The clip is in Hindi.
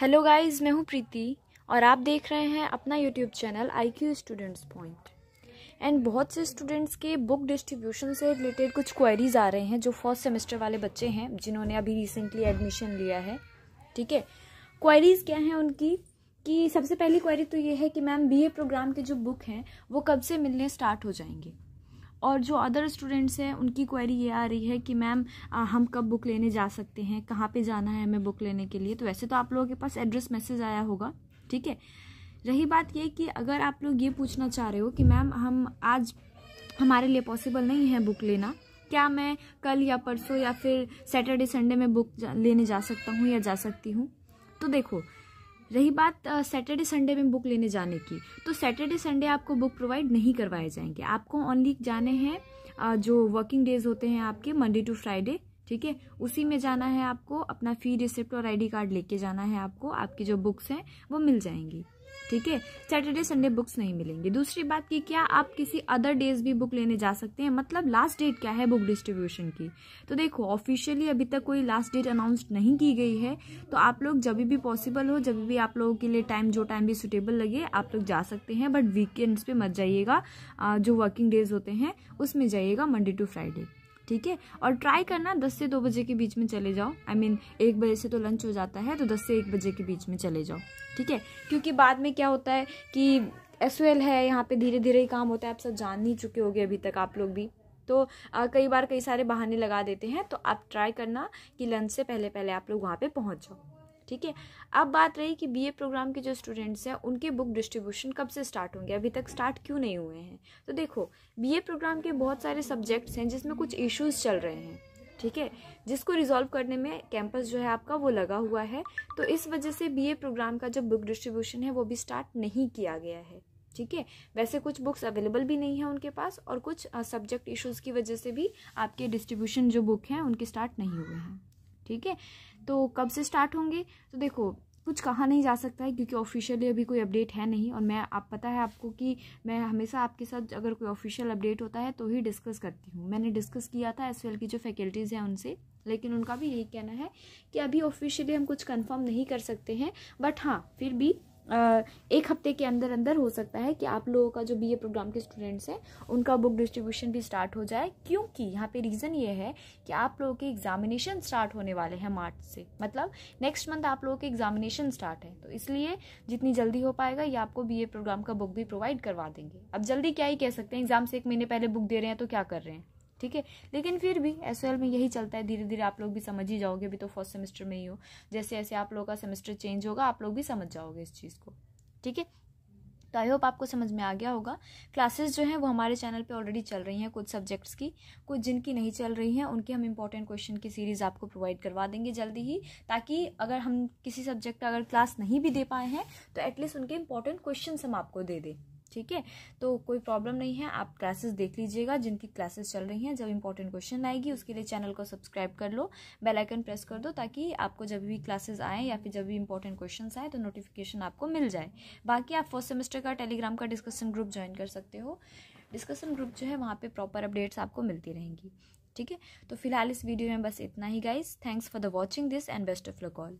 हेलो गाइस मैं हूं प्रीति और आप देख रहे हैं अपना YouTube channel I Q students point and बहुत से स्टूडेंट्स के बुक डिस्ट्रीब्यूशन से रिलेटेड कुछ क्वेरीज आ रहे हैं जो फर्स्ट सेमेस्टर वाले बच्चे हैं जिन्होंने अभी रिसेंटली एडमिशन लिया है ठीक है क्वेरीज क्या हैं उनकी कि सबसे पहली क्वेरी तो ये है कि मैम बी प्रोग्राम के जो बुक हैं वो कब से मिलने स्टार्ट हो जाएंगे और जो अदर स्टूडेंट्स हैं उनकी क्वेरी ये आ रही है कि मैम हम कब बुक लेने जा सकते हैं कहाँ पे जाना है हमें बुक लेने के लिए तो वैसे तो आप लोगों के पास एड्रेस मैसेज आया होगा ठीक है रही बात ये कि अगर आप लोग ये पूछना चाह रहे हो कि मैम हम आज हमारे लिए पॉसिबल नहीं है बुक लेना क्या मैं कल या परसों या फिर सैटरडे संडे में बुक जा, लेने जा सकता हूँ या जा सकती हूँ तो देखो रही बात सैटरडे संडे में बुक लेने जाने की तो सैटरडे संडे आपको बुक प्रोवाइड नहीं करवाए जाएंगे आपको ओनली जाने हैं जो वर्किंग डेज होते हैं आपके मंडे टू फ्राइडे ठीक है उसी में जाना है आपको अपना फी रिसिप्ट और आईडी कार्ड लेके जाना है आपको आपकी जो बुक्स हैं वो मिल जाएंगी ठीक है सैटरडे संडे बुक्स नहीं मिलेंगे दूसरी बात की क्या आप किसी अदर डेज भी बुक लेने जा सकते हैं मतलब लास्ट डेट क्या है बुक डिस्ट्रीब्यूशन की तो देखो ऑफिशियली अभी तक कोई लास्ट डेट अनाउंस नहीं की गई है तो आप लोग जब भी पॉसिबल हो जब भी आप लोगों के लिए टाइम जो टाइम भी सुटेबल लगे आप लोग जा सकते हैं बट वीकेंड्स पे मत जाइएगा जो वर्किंग डेज होते हैं उसमें जाइएगा मंडे टू फ्राइडे ठीक है और ट्राई करना दस से दो बजे के बीच में चले जाओ आई I मीन mean, एक बजे से तो लंच हो जाता है तो दस से एक बजे के बीच में चले जाओ ठीक है क्योंकि बाद में क्या होता है कि एस है यहाँ पे धीरे धीरे ही काम होता है आप सब जान नहीं चुके होगे अभी तक आप लोग भी तो आ, कई बार कई सारे बहाने लगा देते हैं तो आप ट्राई करना कि लंच से पहले पहले आप लोग वहाँ पर पहुँच जाओ ठीक है अब बात रही कि बीए प्रोग्राम के जो स्टूडेंट्स हैं उनके बुक डिस्ट्रीब्यूशन कब से स्टार्ट होंगे अभी तक स्टार्ट क्यों नहीं हुए हैं तो देखो बीए प्रोग्राम के बहुत सारे सब्जेक्ट्स हैं जिसमें कुछ इश्यूज चल रहे हैं ठीक है जिसको रिजॉल्व करने में कैंपस जो है आपका वो लगा हुआ है तो इस वजह से बीए प्रोग्राम का जो बुक डिस्ट्रीब्यूशन है वो भी स्टार्ट नहीं किया गया है ठीक है वैसे कुछ बुक्स अवेलेबल भी नहीं है उनके पास और कुछ सब्जेक्ट इश्यूज़ की वजह से भी आपके डिस्ट्रीब्यूशन जो बुक हैं उनके स्टार्ट नहीं हुए हैं ठीक है तो कब से स्टार्ट होंगे तो देखो कुछ कहा नहीं जा सकता है क्योंकि ऑफिशियली अभी कोई अपडेट है नहीं और मैं आप पता है आपको कि मैं हमेशा आपके साथ अगर कोई ऑफिशियल अपडेट होता है तो ही डिस्कस करती हूँ मैंने डिस्कस किया था एस की जो फैकल्टीज़ हैं उनसे लेकिन उनका भी यही कहना है कि अभी ऑफिशियली हम कुछ कंफर्म नहीं कर सकते हैं बट हाँ फिर भी एक हफ्ते के अंदर अंदर हो सकता है कि आप लोगों का जो बी प्रोग्राम के स्टूडेंट्स हैं उनका बुक डिस्ट्रीब्यूशन भी स्टार्ट हो जाए क्योंकि यहाँ पे रीज़न ये है कि आप लोगों के एग्जामिनेशन स्टार्ट होने वाले हैं मार्च से मतलब नेक्स्ट मंथ आप लोगों के एग्जामिनेशन स्टार्ट है तो इसलिए जितनी जल्दी हो पाएगा ये आपको बी प्रोग्राम का बुक भी प्रोवाइड करवा देंगे अब जल्दी क्या ही कह सकते हैं एग्जाम से एक महीने पहले बुक दे रहे हैं तो क्या कर रहे हैं ठीक है लेकिन फिर भी एस में यही चलता है धीरे धीरे आप लोग भी समझ ही जाओगे अभी तो फर्स्ट सेमेस्टर में ही हो जैसे ऐसे आप लोगों का सेमेस्टर चेंज होगा आप लोग भी समझ जाओगे इस चीज़ को ठीक है तो आई होप आपको समझ में आ गया होगा क्लासेस जो हैं वो हमारे चैनल पे ऑलरेडी चल रही हैं कुछ सब्जेक्ट्स की कुछ जिनकी नहीं चल रही हैं उनकी हम इंपॉर्टेंट क्वेश्चन की सीरीज़ आपको प्रोवाइड करवा देंगे जल्दी ही ताकि अगर हम किसी सब्जेक्ट का अगर क्लास नहीं भी दे पाए हैं तो एटलीस्ट उनके इंपॉर्टेंट क्वेश्चन हम आपको दे दें ठीक है तो कोई प्रॉब्लम नहीं है आप क्लासेस देख लीजिएगा जिनकी क्लासेस चल रही हैं जब इंपॉर्टेंट क्वेश्चन आएगी उसके लिए चैनल को सब्सक्राइब कर लो बेल आइकन प्रेस कर दो ताकि आपको जब भी क्लासेस आए या फिर जब भी इंपॉर्टेंट क्वेश्चन आए तो नोटिफिकेशन आपको मिल जाए बाकी आप फर्स्ट सेमेस्टर का टेलीग्राम का डिस्कशन ग्रुप ज्वाइन कर सकते हो डिस्कशन ग्रुप जो है वहाँ पर प्रॉपर अपडेट्स आपको मिलती रहेंगी ठीक है तो फिलहाल इस वीडियो में बस इतना ही guys thanks for the watching this and best of luck all